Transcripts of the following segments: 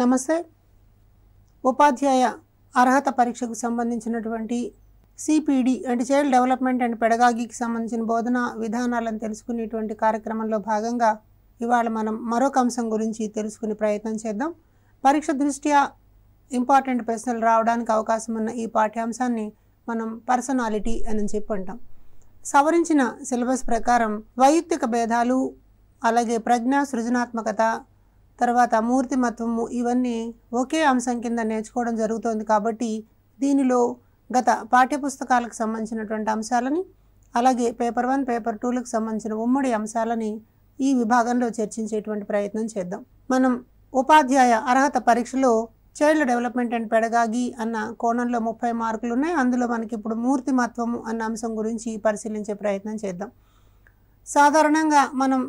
నమస్తే ఉపాధ్యాయ అర్హత పరీక్షకు సంబంధించినటువంటి సిపిడి అంటే చైల్డ్ డెవలప్మెంట్ అండ్ పెడగాగికి సంబంధించిన బోధన విధానాలను తెలుసుకునేటువంటి కార్యక్రమంలో భాగంగా ఇవాళ మనం మరొక అంశం గురించి తెలుసుకునే ప్రయత్నం చేద్దాం పరీక్ష దృష్ట్యా ఇంపార్టెంట్ ప్రశ్నలు రావడానికి అవకాశం ఉన్న ఈ పాఠ్యాంశాన్ని మనం పర్సనాలిటీ అని చెప్పి అంటాం సవరించిన సిలబస్ ప్రకారం వైయక్తిక భేదాలు అలాగే ప్రజ్ఞ సృజనాత్మకత తర్వాత మూర్తిమత్వము ఇవన్నీ ఒకే అంశం కింద నేర్చుకోవడం జరుగుతోంది కాబట్టి దీనిలో గత పాఠ్యపుస్తకాలకు సంబంధించినటువంటి అంశాలని అలాగే పేపర్ వన్ పేపర్ టూలకు సంబంధించిన ఉమ్మడి అంశాలని ఈ విభాగంలో చర్చించేటువంటి ప్రయత్నం చేద్దాం మనం ఉపాధ్యాయ అర్హత పరీక్షలో చైల్డ్ డెవలప్మెంట్ అండ్ పెడగాగి అన్న కోణంలో ముప్పై మార్కులు ఉన్నాయి అందులో మనకి ఇప్పుడు మూర్తిమత్వము అన్న అంశం గురించి పరిశీలించే ప్రయత్నం చేద్దాం సాధారణంగా మనం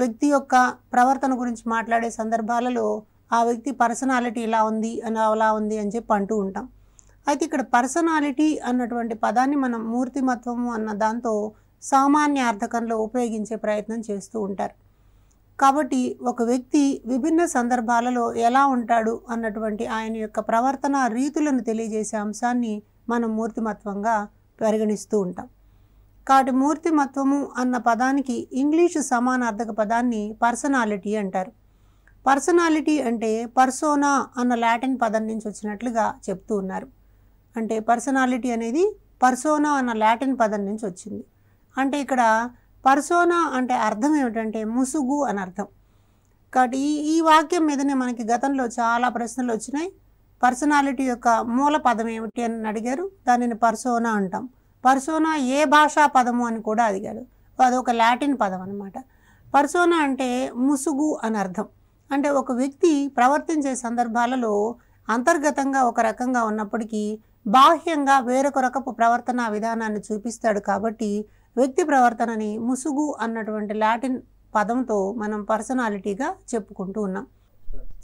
వ్యక్తి యొక్క ప్రవర్తన గురించి మాట్లాడే సందర్భాలలో ఆ వ్యక్తి పర్సనాలిటీ ఇలా ఉంది అని అలా ఉంది అని చెప్పి అంటూ ఉంటాం అయితే ఇక్కడ పర్సనాలిటీ అన్నటువంటి పదాన్ని మనం మూర్తిమత్వము అన్న దాంతో సామాన్య అర్థకంలో ఉపయోగించే ప్రయత్నం చేస్తూ ఉంటారు కాబట్టి ఒక వ్యక్తి విభిన్న సందర్భాలలో ఎలా ఉంటాడు అన్నటువంటి ఆయన యొక్క ప్రవర్తన రీతులను తెలియజేసే అంశాన్ని మనం మూర్తిమత్వంగా పరిగణిస్తూ ఉంటాం కాబట్టి మూర్తిమత్వము అన్న పదానికి ఇంగ్లీషు సమానార్థక పదాన్ని పర్సనాలిటీ అంటారు పర్సనాలిటీ అంటే పర్సోనా అన్న లాటిన్ పదం నుంచి వచ్చినట్లుగా చెప్తూ ఉన్నారు అంటే పర్సనాలిటీ అనేది పర్సోనా అన్న లాటిన్ పదం నుంచి వచ్చింది అంటే ఇక్కడ పర్సోనా అంటే అర్థం ఏమిటంటే ముసుగు అని అర్థం కాబట్టి ఈ ఈ వాక్యం మీదనే మనకి గతంలో చాలా ప్రశ్నలు వచ్చినాయి పర్సనాలిటీ యొక్క మూల పదం ఏమిటి అని అడిగారు దానిని పర్సోనా అంటాం పర్సోనా ఏ భాషా పదము అని కూడా అడిగాడు అదొక లాటిన్ పదం అనమాట పర్సోనా అంటే ముసుగు అని అర్థం అంటే ఒక వ్యక్తి ప్రవర్తించే సందర్భాలలో అంతర్గతంగా ఒక రకంగా ఉన్నప్పటికీ బాహ్యంగా వేరొక రకపు ప్రవర్తన విధానాన్ని చూపిస్తాడు కాబట్టి వ్యక్తి ప్రవర్తనని ముసుగు అన్నటువంటి లాటిన్ పదంతో మనం పర్సనాలిటీగా చెప్పుకుంటూ ఉన్నాం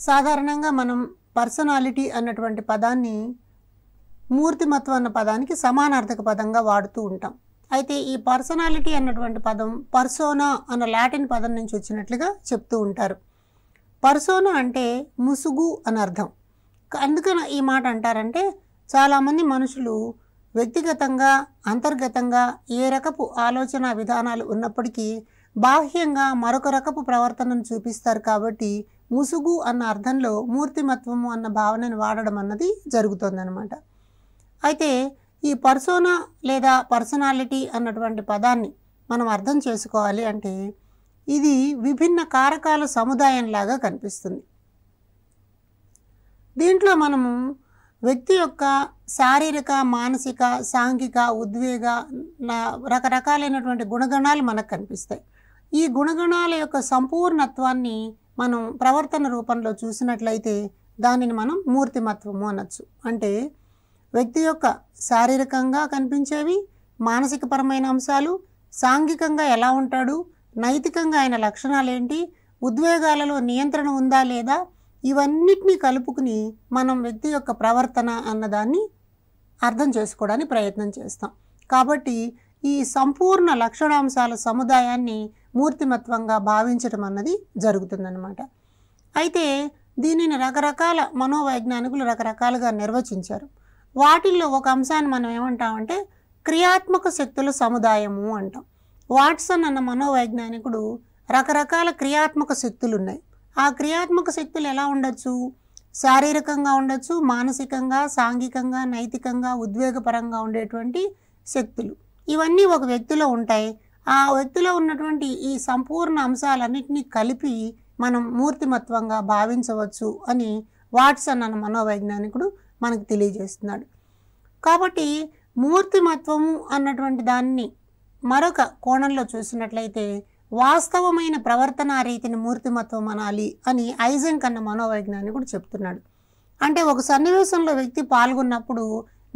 సాధారణంగా మనం పర్సనాలిటీ అన్నటువంటి పదాన్ని మూర్తిమత్వం అన్న పదానికి సమానార్థక పదంగా వాడుతూ ఉంటాం అయితే ఈ పర్సనాలిటీ అన్నటువంటి పదం పర్సోనా అన్న లాటిన్ పదం నుంచి వచ్చినట్లుగా చెప్తూ ఉంటారు పర్సోనా అంటే ముసుగు అని అర్థం అందుకని ఈ మాట అంటారంటే చాలామంది మనుషులు వ్యక్తిగతంగా అంతర్గతంగా ఏ రకపు ఆలోచన విధానాలు ఉన్నప్పటికీ బాహ్యంగా మరొక రకపు ప్రవర్తనను చూపిస్తారు కాబట్టి ముసుగు అన్న అర్థంలో మూర్తిమత్వము అన్న భావనను వాడడం అన్నది జరుగుతుందన్నమాట అయితే ఈ పర్సోనా లేదా పర్సనాలిటీ అన్నటువంటి పదాన్ని మనం అర్థం చేసుకోవాలి అంటే ఇది విభిన్న కారకాల సముదాయంలాగా కనిపిస్తుంది దీంట్లో మనము వ్యక్తి యొక్క శారీరక మానసిక సాంఘిక ఉద్వేగ రకరకాలైనటువంటి గుణగణాలు మనకు కనిపిస్తాయి ఈ గుణగణాల యొక్క సంపూర్ణత్వాన్ని మనం ప్రవర్తన రూపంలో చూసినట్లయితే దానిని మనం మూర్తిమత్వము అనొచ్చు అంటే వ్యక్తి యొక్క శారీరకంగా కనిపించేవి మానసికపరమైన అంశాలు సాంఘికంగా ఎలా ఉంటాడు నైతికంగా ఆయన లక్షణాలు ఏంటి ఉద్వేగాలలో నియంత్రణ ఉందా లేదా ఇవన్నిటినీ కలుపుకుని మనం వ్యక్తి యొక్క ప్రవర్తన అన్నదాన్ని అర్థం చేసుకోవడానికి ప్రయత్నం చేస్తాం కాబట్టి ఈ సంపూర్ణ లక్షణాంశాల సముదాయాన్ని మూర్తిమత్వంగా భావించడం అన్నది జరుగుతుందన్నమాట అయితే దీనిని రకరకాల మనోవైజ్ఞానికులు రకరకాలుగా నిర్వచించారు వాటిల్లో ఒక అంశాన్ని మనం ఏమంటామంటే క్రియాత్మక శక్తుల సముదాయము అంటాం వాట్సన్ అన్న మనోవైజ్ఞానికుడు రకరకాల క్రియాత్మక శక్తులు ఉన్నాయి ఆ క్రియాత్మక శక్తులు ఎలా ఉండొచ్చు శారీరకంగా ఉండొచ్చు మానసికంగా సాంఘికంగా నైతికంగా ఉద్వేగపరంగా ఉండేటువంటి శక్తులు ఇవన్నీ ఒక వ్యక్తిలో ఉంటాయి ఆ వ్యక్తిలో ఉన్నటువంటి ఈ సంపూర్ణ అంశాలన్నింటినీ కలిపి మనం మూర్తిమత్వంగా భావించవచ్చు అని వాట్సన్ అన్న మనోవైజ్ఞానికుడు మనకు తెలియజేస్తున్నాడు కాబట్టి మూర్తిమత్వము అన్నటువంటి దాన్ని మరొక కోణంలో చూసినట్లయితే వాస్తవమైన ప్రవర్తన రీతిని మూర్తిమత్వం అనాలి అని ఐజంక్ అన్న మనోవైజ్ఞానికుడు చెప్తున్నాడు అంటే ఒక సన్నివేశంలో వ్యక్తి పాల్గొన్నప్పుడు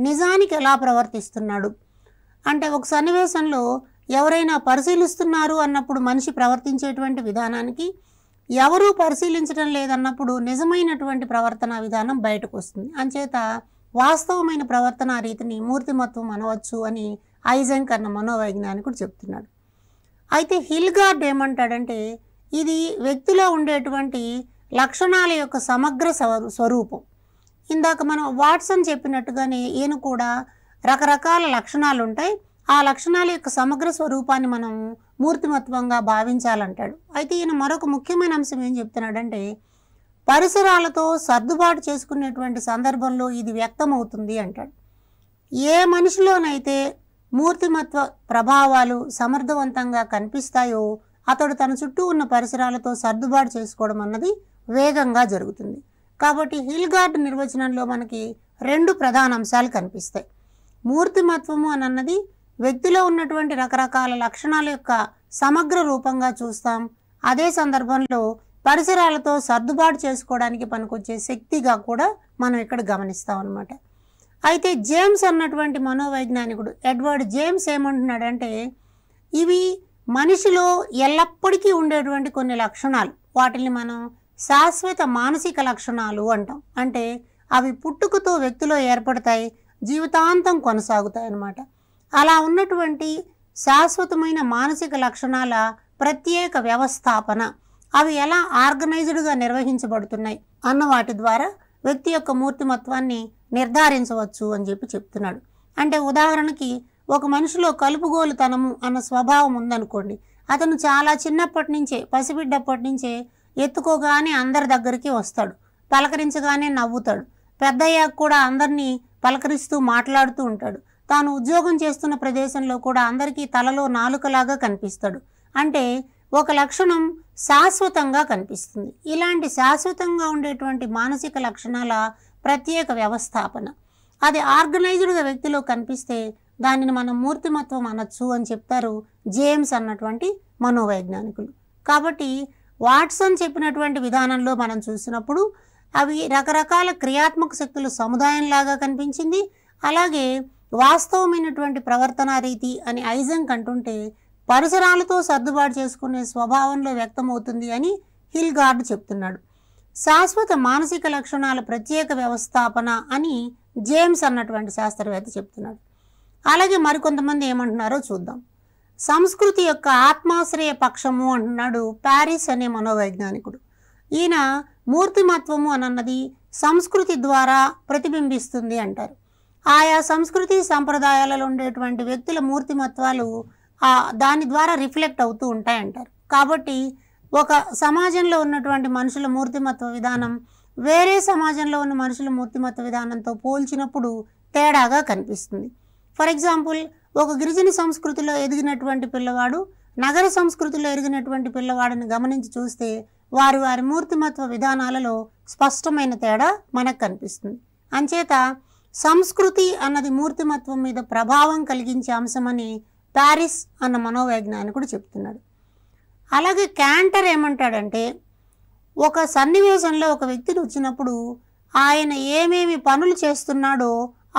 నిజానికి ఎలా ప్రవర్తిస్తున్నాడు అంటే ఒక సన్నివేశంలో ఎవరైనా పరిశీలిస్తున్నారు అన్నప్పుడు మనిషి ప్రవర్తించేటువంటి విధానానికి ఎవరూ పరిశీలించడం లేదన్నప్పుడు నిజమైనటువంటి ప్రవర్తన విధానం బయటకు వస్తుంది అంచేత వాస్తవమైన ప్రవర్తన రీతిని మూర్తిమత్వం అనవచ్చు అని ఐజంక్ అన్న మనోవైజ్ఞానికుడు చెప్తున్నాడు అయితే హిల్గార్డ్ ఏమంటాడంటే ఇది వ్యక్తిలో ఉండేటువంటి లక్షణాల యొక్క సమగ్ర స్వరూపం ఇందాక మనం వాట్సన్ చెప్పినట్టుగానే ఈయన కూడా రకరకాల లక్షణాలు ఉంటాయి ఆ లక్షణాల యొక్క సమగ్ర స్వరూపాన్ని మనం మూర్తిమత్వంగా భావించాలంటాడు అయితే ఈయన మరొక ముఖ్యమైన అంశం ఏం చెప్తున్నాడంటే పరిసరాలతో సర్దుబాటు చేసుకునేటువంటి సందర్భంలో ఇది వ్యక్తమవుతుంది అంటాడు ఏ మనిషిలోనైతే మూర్తిమత్వ ప్రభావాలు సమర్థవంతంగా కనిపిస్తాయో అతడు తన చుట్టూ ఉన్న పరిసరాలతో సర్దుబాటు చేసుకోవడం అన్నది వేగంగా జరుగుతుంది కాబట్టి హిల్గార్డ్ నిర్వచనంలో మనకి రెండు ప్రధాన అంశాలు కనిపిస్తాయి మూర్తిమత్వము అన్నది వ్యక్తిలో ఉన్నటువంటి రకరకాల లక్షణాల యొక్క సమగ్ర రూపంగా చూస్తాం అదే సందర్భంలో పరిసరాలతో సర్దుబాటు చేసుకోవడానికి పనికొచ్చే శక్తిగా కూడా మనం ఇక్కడ గమనిస్తాం అనమాట అయితే జేమ్స్ అన్నటువంటి మనోవైజ్ఞానికుడు ఎడ్వర్డ్ జేమ్స్ ఏమంటున్నాడంటే ఇవి మనిషిలో ఎల్లప్పటికీ ఉండేటువంటి కొన్ని లక్షణాలు వాటిని మనం శాశ్వత మానసిక లక్షణాలు అంటాం అంటే అవి పుట్టుకతో వ్యక్తిలో ఏర్పడతాయి జీవితాంతం కొనసాగుతాయి అన్నమాట అలా ఉన్నటువంటి శాశ్వతమైన మానసిక లక్షణాల ప్రత్యేక వ్యవస్థాపన అవి ఎలా ఆర్గనైజ్డ్గా నిర్వహించబడుతున్నాయి అన్న వాటి ద్వారా వ్యక్తి యొక్క మూర్తిమత్వాన్ని నిర్ధారించవచ్చు అని చెప్పి చెప్తున్నాడు అంటే ఉదాహరణకి ఒక మనిషిలో కలుపుగోలుతనము అన్న స్వభావం ఉందనుకోండి అతను చాలా చిన్నప్పటి నుంచే పసిబిడ్డప్పటి నుంచే ఎత్తుకోగానే అందరి దగ్గరికి వస్తాడు పలకరించగానే నవ్వుతాడు పెద్దయ్యాక కూడా అందరినీ పలకరిస్తూ మాట్లాడుతూ ఉంటాడు తాను ఉద్యోగం చేస్తున్న ప్రదేశంలో కూడా అందరికీ తలలో నాలుకలాగా కనిపిస్తాడు అంటే ఒక లక్షణం శాశ్వతంగా కనిపిస్తుంది ఇలాంటి శాశ్వతంగా ఉండేటువంటి మానసిక లక్షణాల ప్రత్యేక వ్యవస్థాపన అది ఆర్గనైజ్డ్గా వ్యక్తిలో కనిపిస్తే దానిని మనం మూర్తిమత్వం అనొచ్చు అని చెప్తారు జేమ్స్ అన్నటువంటి మనోవైజ్ఞానికులు కాబట్టి వాట్సన్ చెప్పినటువంటి విధానంలో మనం చూసినప్పుడు అవి రకరకాల క్రియాత్మక శక్తులు సముదాయంలాగా కనిపించింది అలాగే వాస్తవమైనటువంటి ప్రవర్తన రీతి అని ఐజంగ్ అంటుంటే పరిసరాలతో సర్దుబాటు చేసుకునే స్వభావంలో వ్యక్తమవుతుంది అని హిల్ గార్డ్ చెప్తున్నాడు శాశ్వత మానసిక లక్షణాల ప్రత్యేక వ్యవస్థాపన అని జేమ్స్ అన్నటువంటి శాస్త్రవేత్త చెప్తున్నాడు అలాగే మరికొంతమంది ఏమంటున్నారో చూద్దాం సంస్కృతి యొక్క ఆత్మాశ్రయ పక్షము అంటున్నాడు ప్యారిస్ అనే మనోవైజ్ఞానికుడు ఈయన మూర్తిమత్వము అనన్నది సంస్కృతి ద్వారా ప్రతిబింబిస్తుంది అంటారు ఆయా సంస్కృతి సంప్రదాయాలలో ఉండేటువంటి వ్యక్తుల మూర్తిమత్వాలు దాని ద్వారా రిఫ్లెక్ట్ అవుతూ ఉంటాయంటారు కాబట్టి ఒక సమాజంలో ఉన్నటువంటి మనుషుల మూర్తిమత్వ విధానం వేరే సమాజంలో ఉన్న మనుషుల మూర్తిమత్వ విధానంతో పోల్చినప్పుడు తేడాగా కనిపిస్తుంది ఫర్ ఎగ్జాంపుల్ ఒక గిరిజన సంస్కృతిలో ఎదిగినటువంటి పిల్లవాడు నగర సంస్కృతిలో ఎదిగినటువంటి పిల్లవాడిని గమనించి చూస్తే వారు వారి మూర్తిమత్వ విధానాలలో స్పష్టమైన తేడా మనకు కనిపిస్తుంది అంచేత సంస్కృతి అన్నది మూర్తిమత్వం మీద ప్రభావం కలిగించే అంశమని ప్యారిస్ అన్న మనోవైజ్ఞానికుడు చెప్తున్నాడు అలాగే క్యాంటర్ ఏమంటాడంటే ఒక సన్నివేశంలో ఒక వ్యక్తిని వచ్చినప్పుడు ఆయన ఏమేమి పనులు చేస్తున్నాడో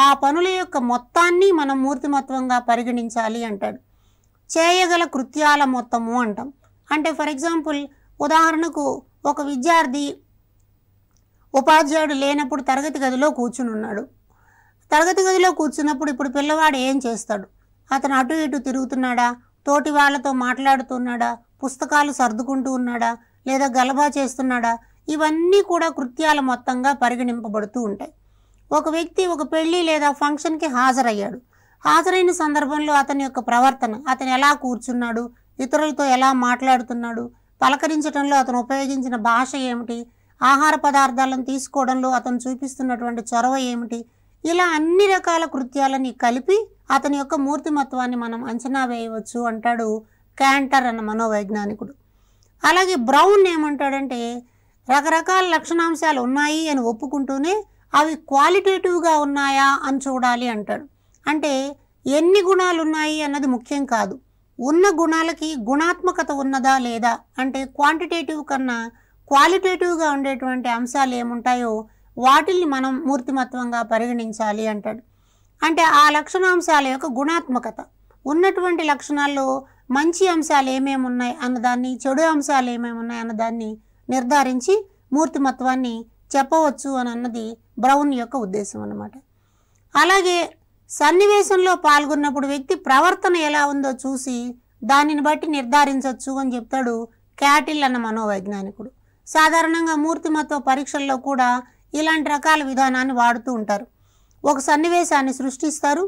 ఆ పనుల యొక్క మొత్తాన్ని మనం మూర్తిమత్వంగా పరిగణించాలి అంటాడు చేయగల కృత్యాల మొత్తము అంటాం అంటే ఫర్ ఎగ్జాంపుల్ ఉదాహరణకు ఒక విద్యార్థి ఉపాధ్యాయుడు లేనప్పుడు తరగతి గదిలో కూర్చుని ఉన్నాడు తరగతి గదిలో కూర్చున్నప్పుడు ఇప్పుడు పిల్లవాడు ఏం చేస్తాడు అతను అటు ఇటు తిరుగుతున్నాడా తోటి వాళ్ళతో మాట్లాడుతున్నాడా పుస్తకాలు సర్దుకుంటూ ఉన్నాడా లేదా గలభా చేస్తున్నాడా ఇవన్నీ కూడా కృత్యాల మొత్తంగా పరిగణింపబడుతూ ఉంటాయి ఒక వ్యక్తి ఒక పెళ్ళి లేదా ఫంక్షన్కి హాజరయ్యాడు హాజరైన సందర్భంలో అతని యొక్క ప్రవర్తన అతను ఎలా కూర్చున్నాడు ఇతరులతో ఎలా మాట్లాడుతున్నాడు పలకరించడంలో అతను ఉపయోగించిన భాష ఏమిటి ఆహార పదార్థాలను తీసుకోవడంలో అతను చూపిస్తున్నటువంటి చొరవ ఏమిటి ఇలా అన్ని రకాల కృత్యాలని కలిపి అతని యొక్క మూర్తిమత్వాన్ని మనం అంచనా వేయవచ్చు అంటాడు క్యాంటర్ అన్న మనోవైజ్ఞానికుడు అలాగే బ్రౌన్ ఏమంటాడంటే రకరకాల లక్షణాంశాలు ఉన్నాయి అని ఒప్పుకుంటూనే అవి క్వాలిటేటివ్గా ఉన్నాయా అని చూడాలి అంటాడు అంటే ఎన్ని గుణాలు ఉన్నాయి అన్నది ముఖ్యం కాదు ఉన్న గుణాలకి గుణాత్మకత ఉన్నదా లేదా అంటే క్వాంటిటేటివ్ కన్నా క్వాలిటేటివ్గా ఉండేటువంటి అంశాలు ఏముంటాయో వాటిల్ని మనం మూర్తిమత్వంగా పరిగణించాలి అంటాడు అంటే ఆ లక్షణాంశాల యొక్క గుణాత్మకత ఉన్నటువంటి లక్షణాల్లో మంచి అంశాలు ఏమేమి ఉన్నాయి అన్నదాన్ని చెడు అంశాలు ఏమేమి ఉన్నాయి అన్నదాన్ని నిర్ధారించి మూర్తిమత్వాన్ని చెప్పవచ్చు అని అన్నది బ్రౌన్ యొక్క ఉద్దేశం అన్నమాట అలాగే సన్నివేశంలో పాల్గొన్నప్పుడు వ్యక్తి ప్రవర్తన ఎలా ఉందో చూసి దానిని బట్టి నిర్ధారించవచ్చు అని చెప్తాడు క్యాటిల్ అన్న మనోవైజ్ఞానికుడు సాధారణంగా మూర్తిమత్వ పరీక్షల్లో కూడా ఇలాంటి రకాల విధానాన్ని వాడుతూ ఉంటారు ఒక సన్నివేశాన్ని సృష్టిస్తారు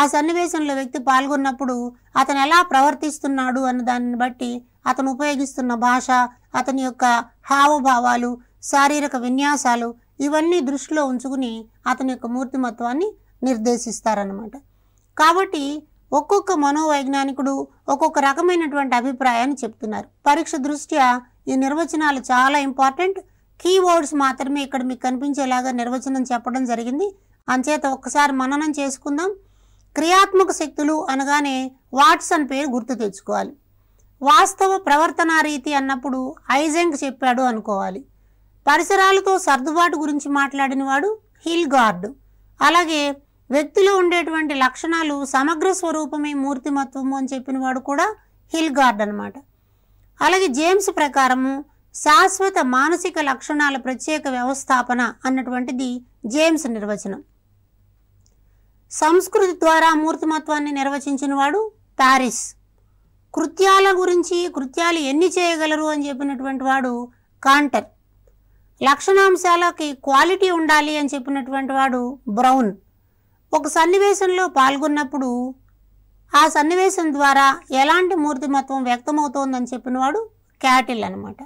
ఆ సన్నివేశంలో వ్యక్తి పాల్గొన్నప్పుడు అతను ఎలా ప్రవర్తిస్తున్నాడు అన్న దానిని బట్టి అతను ఉపయోగిస్తున్న భాష అతని యొక్క హావభావాలు శారీరక విన్యాసాలు ఇవన్నీ దృష్టిలో ఉంచుకుని అతని యొక్క మూర్తిమత్వాన్ని నిర్దేశిస్తారనమాట కాబట్టి ఒక్కొక్క మనోవైజ్ఞానికుడు ఒక్కొక్క రకమైనటువంటి అభిప్రాయాన్ని చెప్తున్నారు పరీక్ష దృష్ట్యా ఈ నిర్వచనాలు చాలా ఇంపార్టెంట్ కీవర్డ్స్ మాత్రమే ఇక్కడ మీకు కనిపించేలాగా నిర్వచనం చెప్పడం జరిగింది అంచేత ఒక్కసారి మననం చేసుకుందాం క్రియాత్మక శక్తులు అనగానే వాట్స్ అని పేరు గుర్తు తెచ్చుకోవాలి వాస్తవ ప్రవర్తనా రీతి అన్నప్పుడు ఐజెంక్ చెప్పాడు అనుకోవాలి పరిసరాలతో సర్దుబాటు గురించి మాట్లాడిన వాడు హిల్ గార్డ్ అలాగే వ్యక్తిలో ఉండేటువంటి లక్షణాలు సమగ్ర స్వరూపమే మూర్తిమత్వము అని చెప్పిన వాడు కూడా హిల్ గార్డ్ అనమాట అలాగే జేమ్స్ ప్రకారము శాశ్వత మానసిక లక్షణాల ప్రత్యేక వ్యవస్థాపన అన్నటువంటిది జేమ్స్ నిర్వచనం సంస్కృతి ద్వారా మూర్తిమత్వాన్ని నిర్వచించిన వాడు ప్యారిస్ కృత్యాల గురించి కృత్యాలు ఎన్ని చేయగలరు అని చెప్పినటువంటి వాడు కాంటర్ లక్షణాంశాలకి క్వాలిటీ ఉండాలి అని చెప్పినటువంటి వాడు బ్రౌన్ ఒక సన్నివేశంలో పాల్గొన్నప్పుడు ఆ సన్నివేశం ద్వారా ఎలాంటి మూర్తిమత్వం వ్యక్తమవుతోందని చెప్పినవాడు క్యాటిల్ అనమాట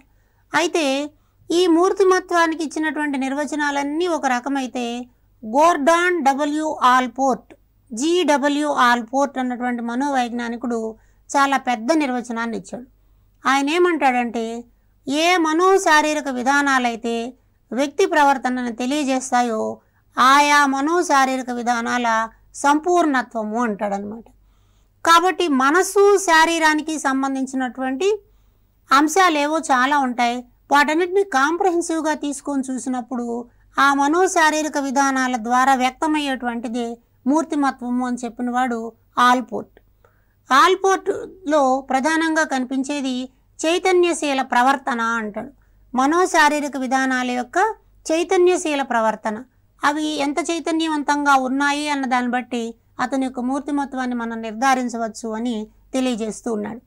అయితే ఈ మూర్తిమత్వానికి ఇచ్చినటువంటి నిర్వచనాలన్నీ ఒక రకమైతే Gordon W Allport G W Allport అన్నటువంటి మనోవైజ్ఞానికుడు చాలా పెద్ద నిర్వచనాన్ని ఇచ్చాడు ఆయన ఏమంటాడంటే ఏ మనో శారీరక విధానాలైతే వ్యక్తి ప్రవర్తనను తెలియజేస్తాయో ఆయా మనో శారీరక విధానాల సంపూర్ణత్వము అంటాడనమాట కాబట్టి మనస్సు శారీరానికి సంబంధించినటువంటి అంశాలేవో చాలా ఉంటాయి వాటన్నిటిని కాంప్రహెన్సివ్గా తీసుకొని చూసినప్పుడు ఆ మనోశారీరక విధానాల ద్వారా వ్యక్తమయ్యేటువంటిది మూర్తిమత్వము అని చెప్పినవాడు ఆల్పోర్ట్ ఆల్పోర్ట్లో ప్రధానంగా కనిపించేది చైతన్యశీల ప్రవర్తన అంటాడు మనోశారీరక విధానాల యొక్క చైతన్యశీల ప్రవర్తన అవి ఎంత చైతన్యవంతంగా ఉన్నాయి అన్న దాన్ని బట్టి అతని యొక్క మూర్తిమత్వాన్ని మనం నిర్ధారించవచ్చు అని తెలియజేస్తూ ఉన్నాడు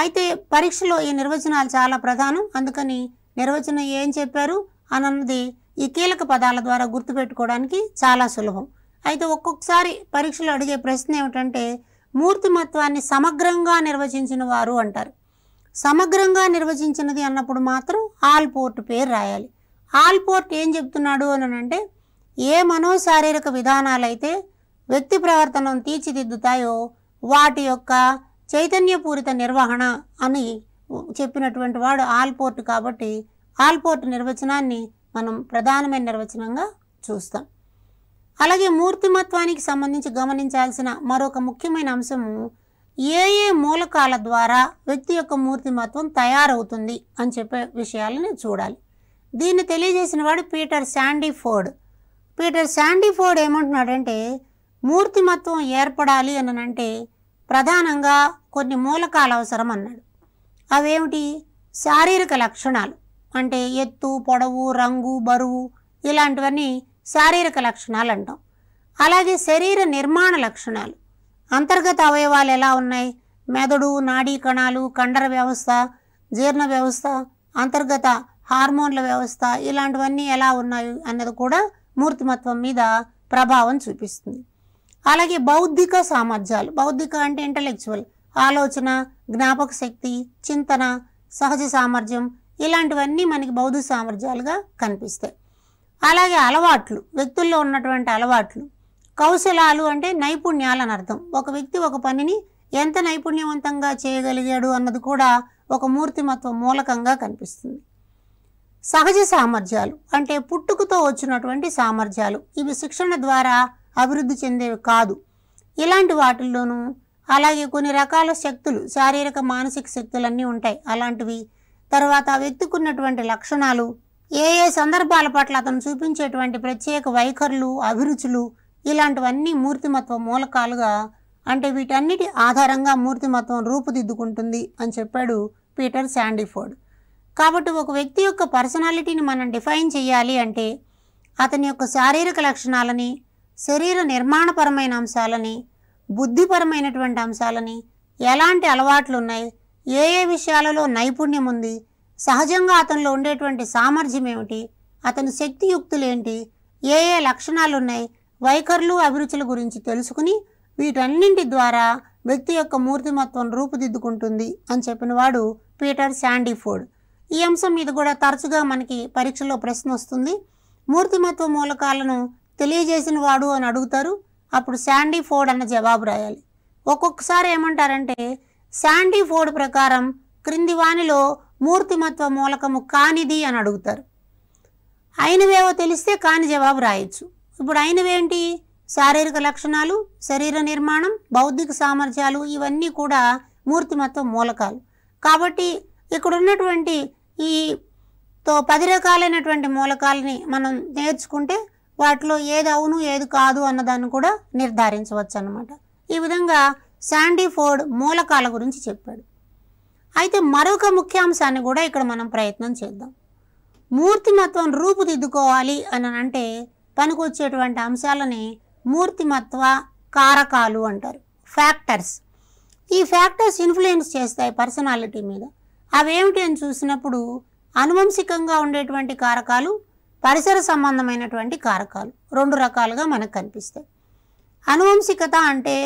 అయితే పరీక్షలో ఈ నిర్వచనాలు చాలా ప్రధానం అందుకని నిర్వచనం ఏం చెప్పారు అన్నది ఈ కీలక పదాల ద్వారా గుర్తుపెట్టుకోవడానికి చాలా సులభం అయితే ఒక్కొక్కసారి పరీక్షలు అడిగే ప్రశ్న ఏమిటంటే మూర్తిమత్వాన్ని సమగ్రంగా నిర్వచించిన వారు అంటారు సమగ్రంగా నిర్వచించినది అన్నప్పుడు మాత్రం ఆల్పోర్ట్ పేరు రాయాలి ఆల్పోర్ట్ ఏం చెప్తున్నాడు అని అంటే ఏ మనోశారీరక విధానాలైతే వ్యక్తి ప్రవర్తనను తీర్చిదిద్దుతాయో వాటి యొక్క చైతన్యపూరిత నిర్వహణ అని చెప్పినటువంటి వాడు ఆల్పోర్ట్ కాబట్టి ఆల్పోర్ట్ నిర్వచనాన్ని మనం ప్రధానమైన నిర్వచనంగా చూస్తాం అలాగే మూర్తిమత్వానికి సంబంధించి గమనించాల్సిన మరొక ముఖ్యమైన అంశము ఏ ఏ మూలకాల ద్వారా వ్యక్తి యొక్క మూర్తిమత్వం తయారవుతుంది అని చెప్పే విషయాలని చూడాలి దీన్ని తెలియజేసిన వాడు పీటర్ ఫోర్డ్ పీటర్ శాండీఫోర్డ్ ఏమంటున్నాడంటే మూర్తిమత్వం ఏర్పడాలి అని అంటే ప్రధానంగా కొన్ని మూలకాలు అవసరం అన్నాడు అవేమిటి శారీరక లక్షణాలు అంటే ఎత్తు పొడవు రంగు బరువు ఇలాంటివన్నీ శారీరక లక్షణాలు అంటాం అలాగే శరీర నిర్మాణ లక్షణాలు అంతర్గత అవయవాలు ఎలా ఉన్నాయి మెదడు నాడీ కణాలు కండర వ్యవస్థ జీర్ణ వ్యవస్థ అంతర్గత హార్మోన్ల వ్యవస్థ ఇలాంటివన్నీ ఎలా ఉన్నాయి అన్నది కూడా మూర్తిమత్వం మీద ప్రభావం చూపిస్తుంది అలాగే బౌద్ధిక సామర్థ్యాలు బౌద్ధిక అంటే ఇంటలెక్చువల్ ఆలోచన జ్ఞాపక శక్తి చింతన సహజ సామర్థ్యం ఇలాంటివన్నీ మనకి బౌద్ధ సామర్థ్యాలుగా కనిపిస్తాయి అలాగే అలవాట్లు వ్యక్తుల్లో ఉన్నటువంటి అలవాట్లు కౌశలాలు అంటే నైపుణ్యాలని అర్థం ఒక వ్యక్తి ఒక పనిని ఎంత నైపుణ్యవంతంగా చేయగలిగాడు అన్నది కూడా ఒక మూర్తిమత్వ మూలకంగా కనిపిస్తుంది సహజ సామర్థ్యాలు అంటే పుట్టుకతో వచ్చినటువంటి సామర్థ్యాలు ఇవి శిక్షణ ద్వారా అభివృద్ధి చెందేవి కాదు ఇలాంటి వాటిల్లోనూ అలాగే కొన్ని రకాల శక్తులు శారీరక మానసిక శక్తులన్నీ ఉంటాయి అలాంటివి తర్వాత ఆ వ్యక్తికి ఉన్నటువంటి లక్షణాలు ఏ ఏ సందర్భాల పట్ల అతను చూపించేటువంటి ప్రత్యేక వైఖరులు అభిరుచులు ఇలాంటివన్నీ మూర్తిమత్వ మూలకాలుగా అంటే వీటన్నిటి ఆధారంగా మూర్తిమత్వం రూపుదిద్దుకుంటుంది అని చెప్పాడు పీటర్ శాండీఫోర్డ్ కాబట్టి ఒక వ్యక్తి యొక్క పర్సనాలిటీని మనం డిఫైన్ చేయాలి అంటే అతని యొక్క శారీరక లక్షణాలని శరీర నిర్మాణపరమైన అంశాలని బుద్ధిపరమైనటువంటి అంశాలని ఎలాంటి అలవాట్లు ఉన్నాయి ఏ ఏ విషయాలలో నైపుణ్యం ఉంది సహజంగా అతనిలో ఉండేటువంటి సామర్థ్యం ఏమిటి అతని ఏంటి ఏ ఏ లక్షణాలు ఉన్నాయి వైఖరులు అభిరుచుల గురించి తెలుసుకుని వీటన్నింటి ద్వారా వ్యక్తి యొక్క మూర్తిమత్వం రూపుదిద్దుకుంటుంది అని చెప్పిన వాడు పీటర్ శాండీఫోర్డ్ ఈ అంశం మీద కూడా తరచుగా మనకి పరీక్షలో ప్రశ్న వస్తుంది మూర్తిమత్వ మూలకాలను తెలియజేసిన వాడు అని అడుగుతారు అప్పుడు శాండీ ఫోర్డ్ అన్న జవాబు రాయాలి ఒక్కొక్కసారి ఏమంటారంటే శాండీ ఫోర్డ్ ప్రకారం క్రింది వానిలో మూర్తిమత్వ మూలకము కానిది అని అడుగుతారు అయినవేవో తెలిస్తే కాని జవాబు రాయొచ్చు ఇప్పుడు అయినవేంటి శారీరక లక్షణాలు శరీర నిర్మాణం బౌద్ధిక సామర్థ్యాలు ఇవన్నీ కూడా మూర్తిమత్వ మూలకాలు కాబట్టి ఇక్కడ ఉన్నటువంటి ఈ తో పది రకాలైనటువంటి మూలకాలని మనం నేర్చుకుంటే వాటిలో ఏది అవును ఏది కాదు అన్నదాన్ని కూడా నిర్ధారించవచ్చు అన్నమాట ఈ విధంగా శాండీఫోర్డ్ మూలకాల గురించి చెప్పాడు అయితే మరొక ముఖ్యాంశాన్ని కూడా ఇక్కడ మనం ప్రయత్నం చేద్దాం మూర్తిమత్వం రూపుదిద్దుకోవాలి అని అంటే పనికొచ్చేటువంటి అంశాలని మూర్తిమత్వ కారకాలు అంటారు ఫ్యాక్టర్స్ ఈ ఫ్యాక్టర్స్ ఇన్ఫ్లుయెన్స్ చేస్తాయి పర్సనాలిటీ మీద అవేమిటి అని చూసినప్పుడు అనువంశికంగా ఉండేటువంటి కారకాలు పరిసర సంబంధమైనటువంటి కారకాలు రెండు రకాలుగా మనకు కనిపిస్తాయి అనువంశికత అంటే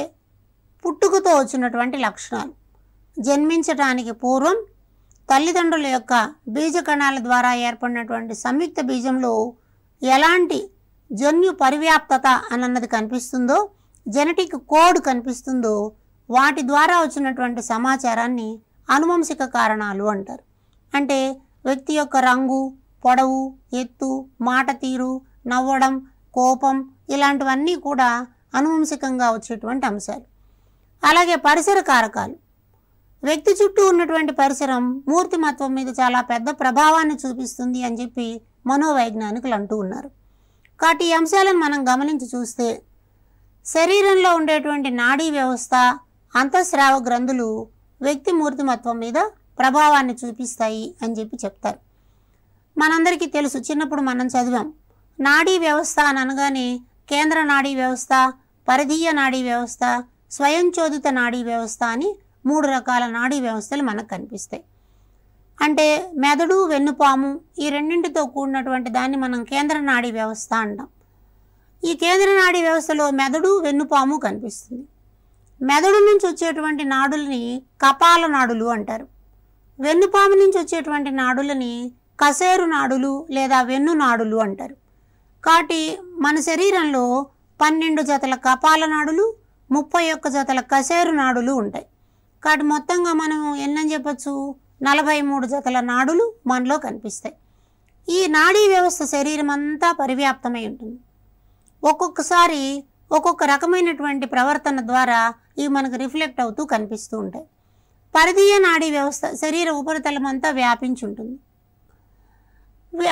పుట్టుకతో వచ్చినటువంటి లక్షణాలు జన్మించటానికి పూర్వం తల్లిదండ్రుల యొక్క బీజ కణాల ద్వారా ఏర్పడినటువంటి సంయుక్త బీజంలో ఎలాంటి జన్యు పరివ్యాప్తత అన్నది కనిపిస్తుందో జెనటిక్ కోడ్ కనిపిస్తుందో వాటి ద్వారా వచ్చినటువంటి సమాచారాన్ని అనువంశిక కారణాలు అంటారు అంటే వ్యక్తి యొక్క రంగు పొడవు ఎత్తు మాట తీరు నవ్వడం కోపం ఇలాంటివన్నీ కూడా అనువంశికంగా వచ్చేటువంటి అంశాలు అలాగే పరిసర కారకాలు వ్యక్తి చుట్టూ ఉన్నటువంటి పరిసరం మూర్తిమత్వం మీద చాలా పెద్ద ప్రభావాన్ని చూపిస్తుంది అని చెప్పి మనోవైజ్ఞానికులు అంటూ ఉన్నారు కాబట్టి ఈ అంశాలను మనం గమనించి చూస్తే శరీరంలో ఉండేటువంటి నాడీ వ్యవస్థ అంతఃస్రావ గ్రంథులు వ్యక్తి మూర్తిమత్వం మీద ప్రభావాన్ని చూపిస్తాయి అని చెప్పి చెప్తారు మనందరికీ తెలుసు చిన్నప్పుడు మనం చదివాం నాడీ వ్యవస్థ అని అనగానే కేంద్ర నాడీ వ్యవస్థ పరిధీయ నాడీ వ్యవస్థ స్వయంచోదిత నాడీ వ్యవస్థ అని మూడు రకాల నాడీ వ్యవస్థలు మనకు కనిపిస్తాయి అంటే మెదడు వెన్నుపాము ఈ రెండింటితో కూడినటువంటి దాన్ని మనం కేంద్ర నాడీ వ్యవస్థ అంటాం ఈ కేంద్ర నాడీ వ్యవస్థలో మెదడు వెన్నుపాము కనిపిస్తుంది మెదడు నుంచి వచ్చేటువంటి నాడుల్ని కపాల నాడులు అంటారు వెన్నుపాము నుంచి వచ్చేటువంటి నాడులని కసేరు నాడులు లేదా వెన్ను నాడులు అంటారు కాటి మన శరీరంలో పన్నెండు జతల కపాల నాడులు ముప్పై ఒక్క జతల కసేరు నాడులు ఉంటాయి కాబట్టి మొత్తంగా మనం ఎన్నని చెప్పచ్చు నలభై మూడు జతల నాడులు మనలో కనిపిస్తాయి ఈ నాడీ వ్యవస్థ శరీరం అంతా పరివ్యాప్తమై ఉంటుంది ఒక్కొక్కసారి ఒక్కొక్క రకమైనటువంటి ప్రవర్తన ద్వారా ఇవి మనకు రిఫ్లెక్ట్ అవుతూ కనిపిస్తూ ఉంటాయి పరిధీయ నాడీ వ్యవస్థ శరీర ఉపరితలం అంతా వ్యాపించి ఉంటుంది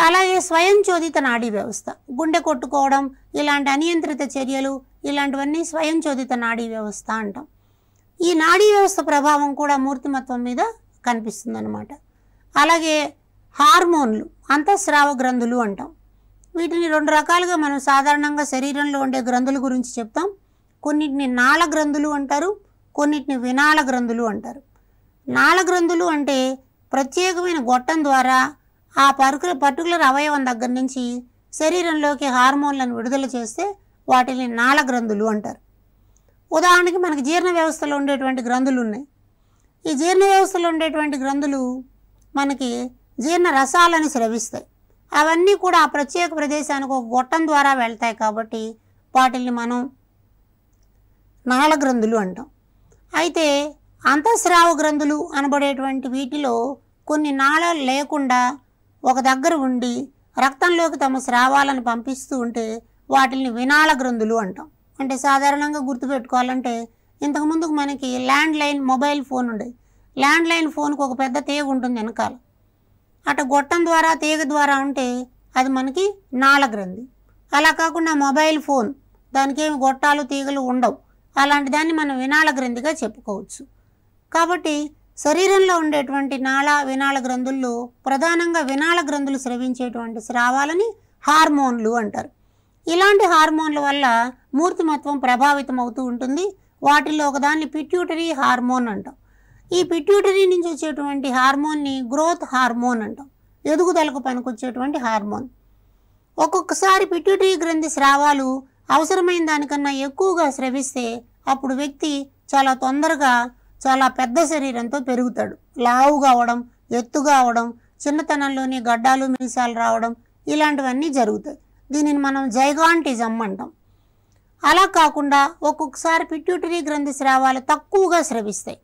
అలాగే స్వయం చోదిత నాడీ వ్యవస్థ గుండె కొట్టుకోవడం ఇలాంటి అనియంత్రిత చర్యలు ఇలాంటివన్నీ స్వయం చోదిత నాడీ వ్యవస్థ అంటాం ఈ నాడీ వ్యవస్థ ప్రభావం కూడా మూర్తిమత్వం మీద కనిపిస్తుందన్నమాట అలాగే హార్మోన్లు అంతఃస్రావ గ్రంథులు అంటాం వీటిని రెండు రకాలుగా మనం సాధారణంగా శరీరంలో ఉండే గ్రంథుల గురించి చెప్తాం కొన్నిటిని నాళ గ్రంథులు అంటారు కొన్నిటిని వినాళ గ్రంథులు అంటారు నాళ గ్రంథులు అంటే ప్రత్యేకమైన గొట్టం ద్వారా ఆ పరుకులు పర్టికులర్ అవయవం దగ్గర నుంచి శరీరంలోకి హార్మోన్లను విడుదల చేస్తే వాటిని నాళ గ్రంథులు అంటారు ఉదాహరణకి మనకి జీర్ణ వ్యవస్థలో ఉండేటువంటి గ్రంథులు ఉన్నాయి ఈ జీర్ణ వ్యవస్థలో ఉండేటువంటి గ్రంథులు మనకి జీర్ణ రసాలను స్రవిస్తాయి అవన్నీ కూడా ఆ ప్రత్యేక ప్రదేశానికి ఒక గొట్టం ద్వారా వెళ్తాయి కాబట్టి వాటిని మనం నాళ గ్రంథులు అంటాం అయితే అంతఃస్రావ గ్రంథులు అనబడేటువంటి వీటిలో కొన్ని నాళాలు లేకుండా ఒక దగ్గర ఉండి రక్తంలోకి తమ స్రావాలను పంపిస్తూ ఉంటే వాటిని వినాల గ్రంథులు అంటాం అంటే సాధారణంగా గుర్తుపెట్టుకోవాలంటే ఇంతకుముందుకు మనకి ల్యాండ్ లైన్ మొబైల్ ఫోన్ ఉండేది ల్యాండ్ లైన్ ఫోన్కి ఒక పెద్ద తీగ ఉంటుంది వెనకాల అటు గొట్టం ద్వారా తీగ ద్వారా ఉంటే అది మనకి గ్రంథి అలా కాకుండా మొబైల్ ఫోన్ దానికి ఏమి గొట్టాలు తీగలు ఉండవు అలాంటి దాన్ని మనం వినాల గ్రంథిగా చెప్పుకోవచ్చు కాబట్టి శరీరంలో ఉండేటువంటి నాళ వినాళ గ్రంథుల్లో ప్రధానంగా వినాళ గ్రంథులు స్రవించేటువంటి స్రావాలని హార్మోన్లు అంటారు ఇలాంటి హార్మోన్ల వల్ల మూర్తిమత్వం ప్రభావితం అవుతూ ఉంటుంది వాటిలో ఒకదాన్ని పిట్యూటరీ హార్మోన్ అంటాం ఈ పిట్యూటరీ నుంచి వచ్చేటువంటి హార్మోన్ని గ్రోత్ హార్మోన్ అంటాం ఎదుగుదలకు పనికొచ్చేటువంటి హార్మోన్ ఒక్కొక్కసారి పిట్యూటరీ గ్రంథి స్రావాలు అవసరమైన దానికన్నా ఎక్కువగా స్రవిస్తే అప్పుడు వ్యక్తి చాలా తొందరగా చాలా పెద్ద శరీరంతో పెరుగుతాడు లావుగా కావడం ఎత్తుగా అవడం చిన్నతనంలోని గడ్డాలు మీసాలు రావడం ఇలాంటివన్నీ జరుగుతాయి దీనిని మనం జైగాంటిజం అంటాం అలా కాకుండా ఒక్కొక్కసారి పిట్యూటరీ గ్రంథి స్రావాలు తక్కువగా స్రవిస్తాయి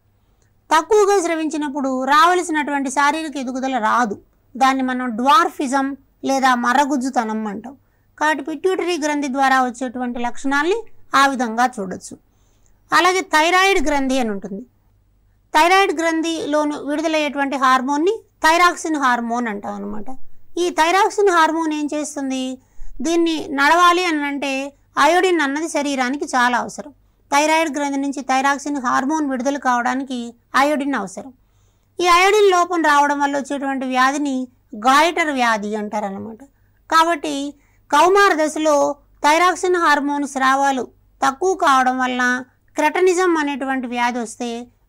తక్కువగా స్రవించినప్పుడు రావలసినటువంటి శారీరక ఎదుగుదల రాదు దాన్ని మనం డ్వార్ఫిజం లేదా మరగుజ్జుతనం అంటాం కాబట్టి పిట్యూటరీ గ్రంథి ద్వారా వచ్చేటువంటి లక్షణాల్ని ఆ విధంగా చూడొచ్చు అలాగే థైరాయిడ్ గ్రంథి అని ఉంటుంది థైరాయిడ్ గ్రంథిలోను విడుదలయ్యేటువంటి హార్మోన్ని థైరాక్సిన్ హార్మోన్ అంటాం అనమాట ఈ థైరాక్సిన్ హార్మోన్ ఏం చేస్తుంది దీన్ని నడవాలి అని అంటే అయోడిన్ అన్నది శరీరానికి చాలా అవసరం థైరాయిడ్ గ్రంథి నుంచి థైరాక్సిన్ హార్మోన్ విడుదల కావడానికి అయోడిన్ అవసరం ఈ అయోడిన్ లోపం రావడం వల్ల వచ్చేటువంటి వ్యాధిని గాయిటర్ వ్యాధి అంటారనమాట కాబట్టి కౌమార దశలో థైరాక్సిన్ హార్మోన్ స్రావాలు తక్కువ కావడం వల్ల క్రెటనిజం అనేటువంటి వ్యాధి వస్తే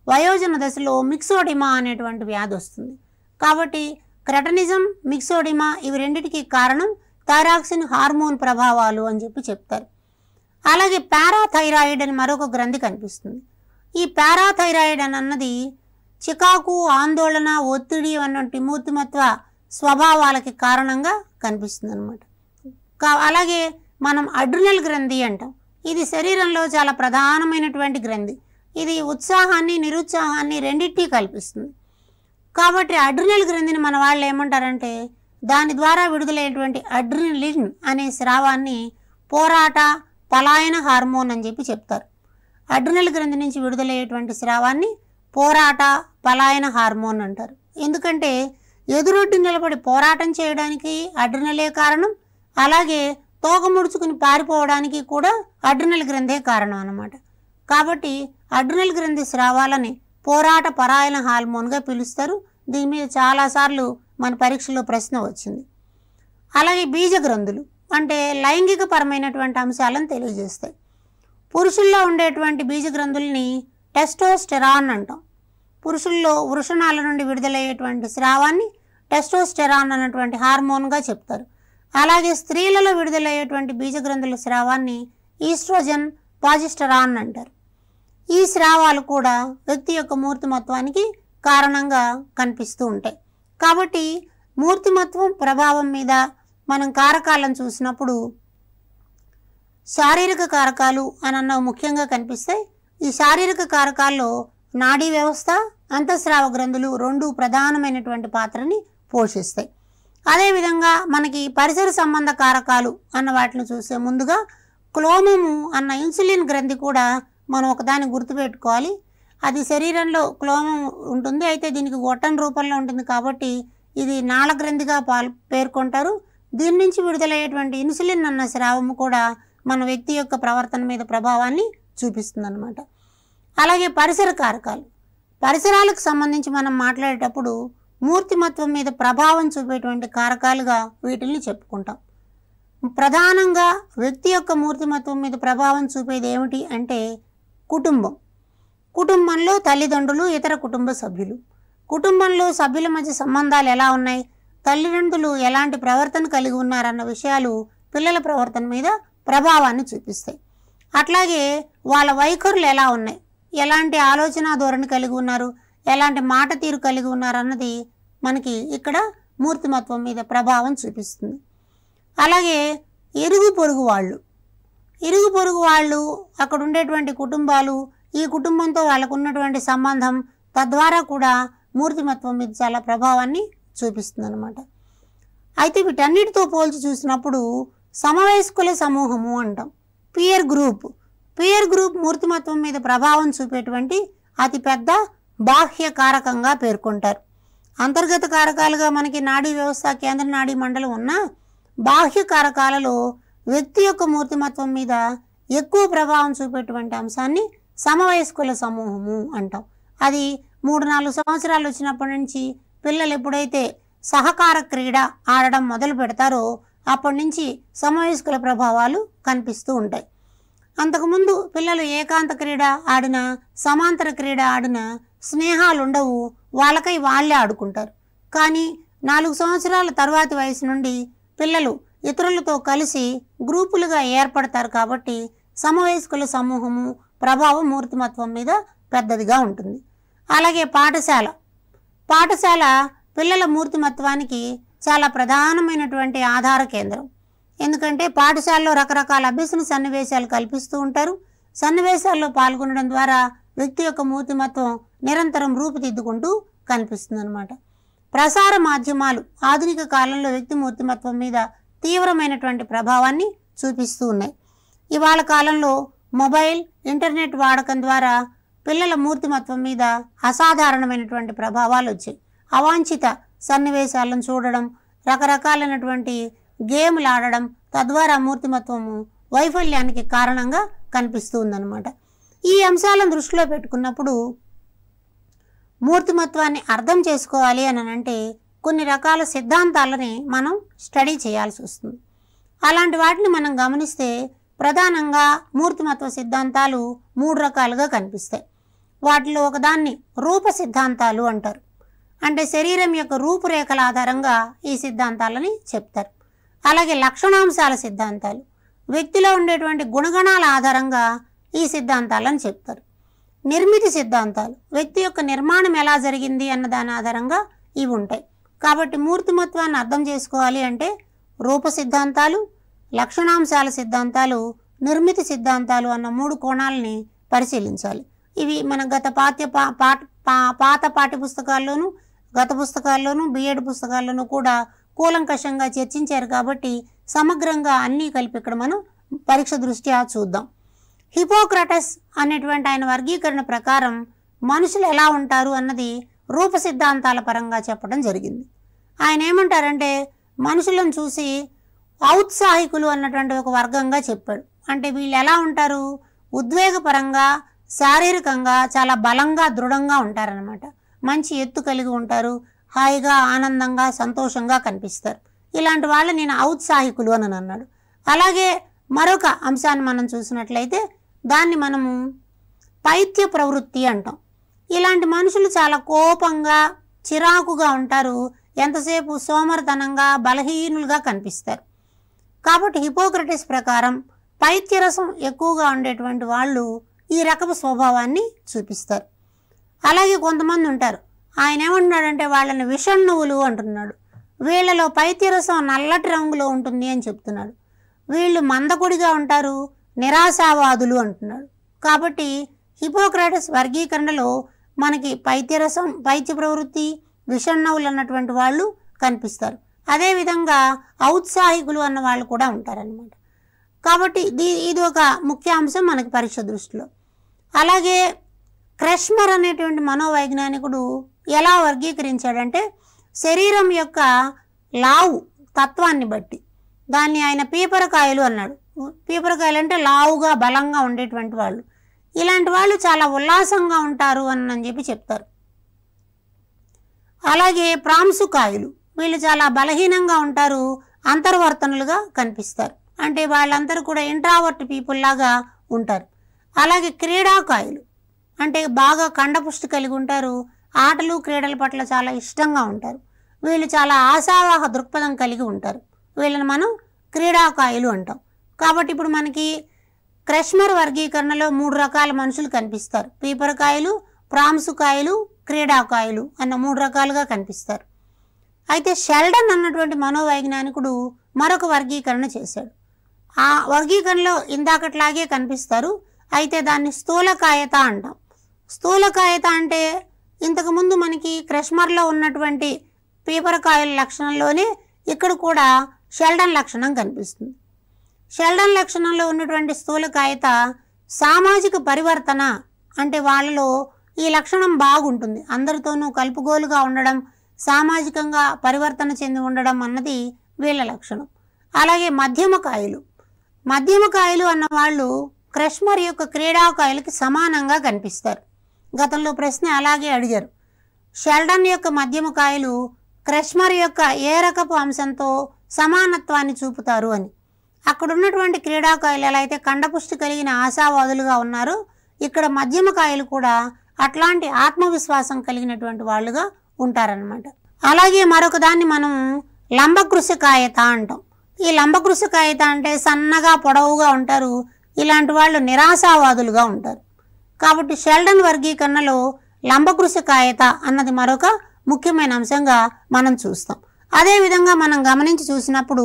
వయోజన దశలో మిక్సోడిమా అనేటువంటి వ్యాధి వస్తుంది కాబట్టి క్రటనిజం మిక్సోడిమా ఇవి రెండింటికి కారణం థైరాక్సిన్ హార్మోన్ ప్రభావాలు అని చెప్పి చెప్తారు అలాగే పారాథైరాయిడ్ అని మరొక గ్రంథి కనిపిస్తుంది ఈ పారాథైరాయిడ్ అని అన్నది చికాకు ఆందోళన ఒత్తిడి అన్నటి మూర్తిమత్వ స్వభావాలకి కారణంగా కనిపిస్తుంది అనమాట అలాగే మనం అడ్రినల్ గ్రంథి అంటాం ఇది శరీరంలో చాలా ప్రధానమైనటువంటి గ్రంథి ఇది ఉత్సాహాన్ని నిరుత్సాహాన్ని రెండింటినీ కల్పిస్తుంది కాబట్టి అడ్రినల్ గ్రంథిని మన వాళ్ళు ఏమంటారంటే దాని ద్వారా విడుదలైనటువంటి అడ్రినలిన్ అనే స్రావాన్ని పోరాట పలాయన హార్మోన్ అని చెప్పి చెప్తారు అడ్రినల్ గ్రంథి నుంచి విడుదలయ్యేటువంటి స్రావాన్ని పోరాట పలాయన హార్మోన్ అంటారు ఎందుకంటే ఎదురొడ్డి నిలబడి పోరాటం చేయడానికి అడ్రినలే కారణం అలాగే తోక ముడుచుకుని పారిపోవడానికి కూడా అడ్రినల్ గ్రంథే కారణం అన్నమాట కాబట్టి అడ్రినల్ గ్రంథి స్రావాలని పోరాట పరాయణ హార్మోన్గా పిలుస్తారు దీని మీద చాలాసార్లు మన పరీక్షలో ప్రశ్న వచ్చింది అలాగే బీజ గ్రంథులు అంటే లైంగికపరమైనటువంటి అంశాలను తెలియజేస్తాయి పురుషుల్లో ఉండేటువంటి బీజ గ్రంథుల్ని టెస్టోస్టెరాన్ అంటాం పురుషుల్లో వృషణాల నుండి విడుదలయ్యేటువంటి స్రావాన్ని టెస్టోస్టెరాన్ అన్నటువంటి హార్మోన్గా చెప్తారు అలాగే స్త్రీలలో విడుదలయ్యేటువంటి బీజ గ్రంథుల స్రావాన్ని ఈస్ట్రోజన్ పాజిస్టరాన్ అంటారు ఈ స్రావాలు కూడా వ్యక్తి యొక్క మూర్తిమత్వానికి కారణంగా కనిపిస్తూ ఉంటాయి కాబట్టి మూర్తిమత్వం ప్రభావం మీద మనం కారకాలను చూసినప్పుడు శారీరక కారకాలు అనన్న ముఖ్యంగా కనిపిస్తాయి ఈ శారీరక కారకాల్లో నాడీ వ్యవస్థ అంతఃస్రావ గ్రంథులు రెండు ప్రధానమైనటువంటి పాత్రని పోషిస్తాయి అదేవిధంగా మనకి పరిసర సంబంధ కారకాలు అన్న వాటిని చూసే ముందుగా క్లోమము అన్న ఇన్సులిన్ గ్రంథి కూడా మనం ఒకదాన్ని గుర్తుపెట్టుకోవాలి అది శరీరంలో క్లోమం ఉంటుంది అయితే దీనికి గొట్టం రూపంలో ఉంటుంది కాబట్టి ఇది గ్రంథిగా పాల్ పేర్కొంటారు దీని నుంచి విడుదలయ్యేటువంటి ఇన్సులిన్ అన్న స్రావము కూడా మన వ్యక్తి యొక్క ప్రవర్తన మీద ప్రభావాన్ని చూపిస్తుంది అనమాట అలాగే పరిసర కారకాలు పరిసరాలకు సంబంధించి మనం మాట్లాడేటప్పుడు మూర్తిమత్వం మీద ప్రభావం చూపేటువంటి కారకాలుగా వీటిని చెప్పుకుంటాం ప్రధానంగా వ్యక్తి యొక్క మూర్తిమత్వం మీద ప్రభావం చూపేది ఏమిటి అంటే కుటుంబం కుటుంబంలో తల్లిదండ్రులు ఇతర కుటుంబ సభ్యులు కుటుంబంలో సభ్యుల మధ్య సంబంధాలు ఎలా ఉన్నాయి తల్లిదండ్రులు ఎలాంటి ప్రవర్తన కలిగి ఉన్నారన్న విషయాలు పిల్లల ప్రవర్తన మీద ప్రభావాన్ని చూపిస్తాయి అట్లాగే వాళ్ళ వైఖరులు ఎలా ఉన్నాయి ఎలాంటి ఆలోచన ధోరణి కలిగి ఉన్నారు ఎలాంటి మాట తీరు కలిగి ఉన్నారన్నది మనకి ఇక్కడ మూర్తిమత్వం మీద ప్రభావం చూపిస్తుంది అలాగే ఎరుగు పొరుగు వాళ్ళు ఇరుగు పొరుగు వాళ్ళు అక్కడ ఉండేటువంటి కుటుంబాలు ఈ కుటుంబంతో వాళ్ళకు ఉన్నటువంటి సంబంధం తద్వారా కూడా మూర్తిమత్వం మీద చాలా ప్రభావాన్ని చూపిస్తుంది అనమాట అయితే వీటన్నిటితో పోల్చి చూసినప్పుడు సమవయస్కుల సమూహము అంటాం పియర్ గ్రూప్ పియర్ గ్రూప్ మూర్తిమత్వం మీద ప్రభావం చూపేటువంటి అతిపెద్ద బాహ్య కారకంగా పేర్కొంటారు అంతర్గత కారకాలుగా మనకి నాడీ వ్యవస్థ కేంద్ర నాడీ మండలం ఉన్న బాహ్య కారకాలలో వ్యక్తి యొక్క మూర్తిమత్వం మీద ఎక్కువ ప్రభావం చూపేటువంటి అంశాన్ని సమవయస్కుల సమూహము అంటాం అది మూడు నాలుగు సంవత్సరాలు వచ్చినప్పటి నుంచి పిల్లలు ఎప్పుడైతే సహకార క్రీడ ఆడడం మొదలు పెడతారో అప్పటి నుంచి సమవయస్కుల ప్రభావాలు కనిపిస్తూ ఉంటాయి అంతకుముందు పిల్లలు ఏకాంత క్రీడ ఆడినా సమాంతర క్రీడ ఆడినా స్నేహాలు ఉండవు వాళ్ళకై వాళ్ళే ఆడుకుంటారు కానీ నాలుగు సంవత్సరాల తర్వాతి వయసు నుండి పిల్లలు ఇతరులతో కలిసి గ్రూపులుగా ఏర్పడతారు కాబట్టి సమవయస్కుల సమూహము ప్రభావం మూర్తిమత్వం మీద పెద్దదిగా ఉంటుంది అలాగే పాఠశాల పాఠశాల పిల్లల మూర్తిమత్వానికి చాలా ప్రధానమైనటువంటి ఆధార కేంద్రం ఎందుకంటే పాఠశాలలో రకరకాల అభ్యసన సన్నివేశాలు కల్పిస్తూ ఉంటారు సన్నివేశాల్లో పాల్గొనడం ద్వారా వ్యక్తి యొక్క మూర్తిమత్వం నిరంతరం రూపుదిద్దుకుంటూ కనిపిస్తుంది అనమాట ప్రసార మాధ్యమాలు ఆధునిక కాలంలో వ్యక్తి మూర్తిమత్వం మీద తీవ్రమైనటువంటి ప్రభావాన్ని చూపిస్తూ ఉన్నాయి ఇవాళ కాలంలో మొబైల్ ఇంటర్నెట్ వాడకం ద్వారా పిల్లల మూర్తిమత్వం మీద అసాధారణమైనటువంటి ప్రభావాలు వచ్చాయి అవాంఛిత సన్నివేశాలను చూడడం రకరకాలైనటువంటి గేమ్లు ఆడడం తద్వారా మూర్తిమత్వము వైఫల్యానికి కారణంగా కనిపిస్తూ ఉందన్నమాట ఈ అంశాలను దృష్టిలో పెట్టుకున్నప్పుడు మూర్తిమత్వాన్ని అర్థం చేసుకోవాలి అని అంటే కొన్ని రకాల సిద్ధాంతాలని మనం స్టడీ చేయాల్సి వస్తుంది అలాంటి వాటిని మనం గమనిస్తే ప్రధానంగా మూర్తిమత్వ సిద్ధాంతాలు మూడు రకాలుగా కనిపిస్తాయి వాటిలో ఒకదాన్ని రూప సిద్ధాంతాలు అంటారు అంటే శరీరం యొక్క రూపురేఖల ఆధారంగా ఈ సిద్ధాంతాలని చెప్తారు అలాగే లక్షణాంశాల సిద్ధాంతాలు వ్యక్తిలో ఉండేటువంటి గుణగణాల ఆధారంగా ఈ సిద్ధాంతాలను చెప్తారు నిర్మితి సిద్ధాంతాలు వ్యక్తి యొక్క నిర్మాణం ఎలా జరిగింది అన్న దాని ఆధారంగా ఇవి ఉంటాయి కాబట్టి మూర్తిమత్వాన్ని అర్థం చేసుకోవాలి అంటే రూప సిద్ధాంతాలు లక్షణాంశాల సిద్ధాంతాలు నిర్మితి సిద్ధాంతాలు అన్న మూడు కోణాలని పరిశీలించాలి ఇవి మన గత పాఠ్య పాఠ పాత పుస్తకాల్లోనూ గత పుస్తకాల్లోనూ బిఎడ్ పుస్తకాల్లోనూ కూడా కూలంకషంగా చర్చించారు కాబట్టి సమగ్రంగా అన్నీ కలిపి ఇక్కడ మనం పరీక్ష దృష్ట్యా చూద్దాం హిపోక్రటస్ అనేటువంటి ఆయన వర్గీకరణ ప్రకారం మనుషులు ఎలా ఉంటారు అన్నది రూప సిద్ధాంతాల పరంగా చెప్పడం జరిగింది ఆయన ఏమంటారంటే మనుషులను చూసి ఔత్సాహికులు అన్నటువంటి ఒక వర్గంగా చెప్పాడు అంటే వీళ్ళు ఎలా ఉంటారు ఉద్వేగపరంగా శారీరకంగా చాలా బలంగా దృఢంగా ఉంటారనమాట మంచి ఎత్తు కలిగి ఉంటారు హాయిగా ఆనందంగా సంతోషంగా కనిపిస్తారు ఇలాంటి వాళ్ళు నేను ఔత్సాహికులు అని అన్నాడు అలాగే మరొక అంశాన్ని మనం చూసినట్లయితే దాన్ని మనము పైత్య ప్రవృత్తి అంటాం ఇలాంటి మనుషులు చాలా కోపంగా చిరాకుగా ఉంటారు ఎంతసేపు సోమరతనంగా బలహీనులుగా కనిపిస్తారు కాబట్టి హిపోక్రటిస్ ప్రకారం పైత్యరసం ఎక్కువగా ఉండేటువంటి వాళ్ళు ఈ రకపు స్వభావాన్ని చూపిస్తారు అలాగే కొంతమంది ఉంటారు ఆయన ఏమంటున్నాడంటే వాళ్ళని విషణువులు అంటున్నాడు వీళ్ళలో పైత్యరసం నల్లటి రంగులో ఉంటుంది అని చెప్తున్నాడు వీళ్ళు మందకుడిగా ఉంటారు నిరాశావాదులు అంటున్నాడు కాబట్టి హిపోక్రటిస్ వర్గీకరణలో మనకి పైత్యరసం పైత్య ప్రవృత్తి విషణవులు అన్నటువంటి వాళ్ళు కనిపిస్తారు అదేవిధంగా ఔత్సాహికులు అన్న వాళ్ళు కూడా ఉంటారనమాట కాబట్టి దీ ఇది ఒక ముఖ్య అంశం మనకి పరీక్ష దృష్టిలో అలాగే క్రష్మర్ అనేటువంటి మనోవైజ్ఞానికుడు ఎలా వర్గీకరించాడంటే శరీరం యొక్క లావు తత్వాన్ని బట్టి దాన్ని ఆయన పీపరకాయలు అన్నాడు పీపరకాయలు అంటే లావుగా బలంగా ఉండేటువంటి వాళ్ళు ఇలాంటి వాళ్ళు చాలా ఉల్లాసంగా ఉంటారు అని అని చెప్పి చెప్తారు అలాగే కాయలు వీళ్ళు చాలా బలహీనంగా ఉంటారు అంతర్వర్తనులుగా కనిపిస్తారు అంటే వాళ్ళందరూ కూడా ఇంట్రావర్ట్ పీపుల్ లాగా ఉంటారు అలాగే క్రీడాకాయలు అంటే బాగా కండపుష్టి కలిగి ఉంటారు ఆటలు క్రీడల పట్ల చాలా ఇష్టంగా ఉంటారు వీళ్ళు చాలా ఆశావాహ దృక్పథం కలిగి ఉంటారు వీళ్ళని మనం క్రీడాకాయలు అంటాం కాబట్టి ఇప్పుడు మనకి క్రష్మర్ వర్గీకరణలో మూడు రకాల మనుషులు కనిపిస్తారు పీపరకాయలు ప్రాంసుకాయలు క్రీడాకాయలు అన్న మూడు రకాలుగా కనిపిస్తారు అయితే షెల్డన్ అన్నటువంటి మనోవైజ్ఞానికుడు మరొక వర్గీకరణ చేశాడు ఆ వర్గీకరణలో ఇందాకట్లాగే కనిపిస్తారు అయితే దాన్ని స్థూలకాయత అంటాం స్థూలకాయత అంటే ఇంతకుముందు మనకి క్రష్మర్లో ఉన్నటువంటి పీపరకాయల లక్షణంలోనే ఇక్కడ కూడా షెల్డన్ లక్షణం కనిపిస్తుంది షెల్డన్ లక్షణంలో ఉన్నటువంటి స్థూలకాయత సామాజిక పరివర్తన అంటే వాళ్ళలో ఈ లక్షణం బాగుంటుంది అందరితోనూ కలుపుగోలుగా ఉండడం సామాజికంగా పరివర్తన చెంది ఉండడం అన్నది వీళ్ళ లక్షణం అలాగే మధ్యమకాయలు మధ్యమకాయలు అన్న వాళ్ళు క్రష్మర్ యొక్క క్రీడాకాయలకి సమానంగా కనిపిస్తారు గతంలో ప్రశ్న అలాగే అడిగారు షెల్డన్ యొక్క మధ్యమకాయలు క్రష్మర్ యొక్క ఏ రకపు అంశంతో సమానత్వాన్ని చూపుతారు అని అక్కడ ఉన్నటువంటి క్రీడాకాయలు ఎలా అయితే కండపుష్టి కలిగిన ఆశావాదులుగా ఉన్నారు ఇక్కడ మధ్యమకాయలు కూడా అట్లాంటి ఆత్మవిశ్వాసం కలిగినటువంటి వాళ్ళుగా ఉంటారనమాట అలాగే మరొక దాన్ని మనం కాయత అంటాం ఈ కాయత అంటే సన్నగా పొడవుగా ఉంటారు ఇలాంటి వాళ్ళు నిరాశావాదులుగా ఉంటారు కాబట్టి షెల్డన్ వర్గీకరణలో కాయత అన్నది మరొక ముఖ్యమైన అంశంగా మనం చూస్తాం అదేవిధంగా మనం గమనించి చూసినప్పుడు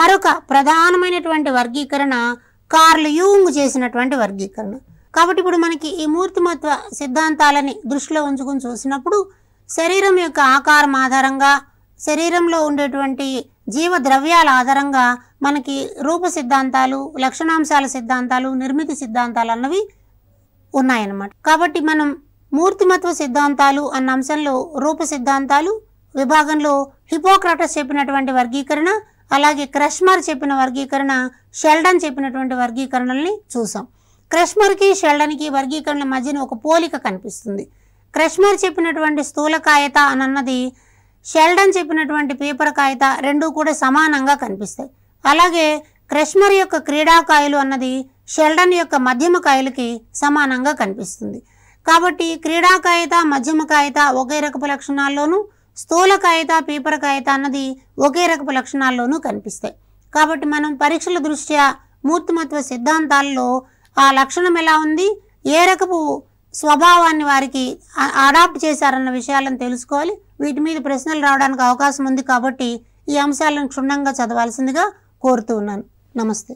మరొక ప్రధానమైనటువంటి వర్గీకరణ కార్ల్ యూంగ్ చేసినటువంటి వర్గీకరణ కాబట్టి ఇప్పుడు మనకి ఈ మూర్తిమత్వ సిద్ధాంతాలని దృష్టిలో ఉంచుకుని చూసినప్పుడు శరీరం యొక్క ఆకారం ఆధారంగా శరీరంలో ఉండేటువంటి జీవ ద్రవ్యాల ఆధారంగా మనకి రూప సిద్ధాంతాలు లక్షణాంశాల సిద్ధాంతాలు నిర్మితి సిద్ధాంతాలు అన్నవి ఉన్నాయన్నమాట కాబట్టి మనం మూర్తిమత్వ సిద్ధాంతాలు అన్న అంశంలో రూప సిద్ధాంతాలు విభాగంలో హిపోక్రాటస్ చెప్పినటువంటి వర్గీకరణ అలాగే క్రష్మర్ చెప్పిన వర్గీకరణ షెల్డన్ చెప్పినటువంటి వర్గీకరణల్ని చూసాం క్రష్మర్కి షెల్డన్కి వర్గీకరణ మధ్యన ఒక పోలిక కనిపిస్తుంది క్రష్మర్ చెప్పినటువంటి స్థూలకాయత అని అన్నది షెల్డన్ చెప్పినటువంటి పేపర్ కాయత రెండూ కూడా సమానంగా కనిపిస్తాయి అలాగే క్రష్మర్ యొక్క క్రీడాకాయలు అన్నది షెల్డన్ యొక్క మధ్యమ కాయలకి సమానంగా కనిపిస్తుంది కాబట్టి క్రీడాకాయత మధ్యమ కాయత ఒకే రకపు లక్షణాల్లోనూ స్థూల పేపర్ కాగిత అన్నది ఒకే రకపు లక్షణాల్లోనూ కనిపిస్తాయి కాబట్టి మనం పరీక్షల దృష్ట్యా మూర్తిమత్వ సిద్ధాంతాల్లో ఆ లక్షణం ఎలా ఉంది ఏ రకపు స్వభావాన్ని వారికి అడాప్ట్ చేశారన్న విషయాలను తెలుసుకోవాలి వీటి మీద ప్రశ్నలు రావడానికి అవకాశం ఉంది కాబట్టి ఈ అంశాలను క్షుణ్ణంగా చదవాల్సిందిగా కోరుతూ ఉన్నాను నమస్తే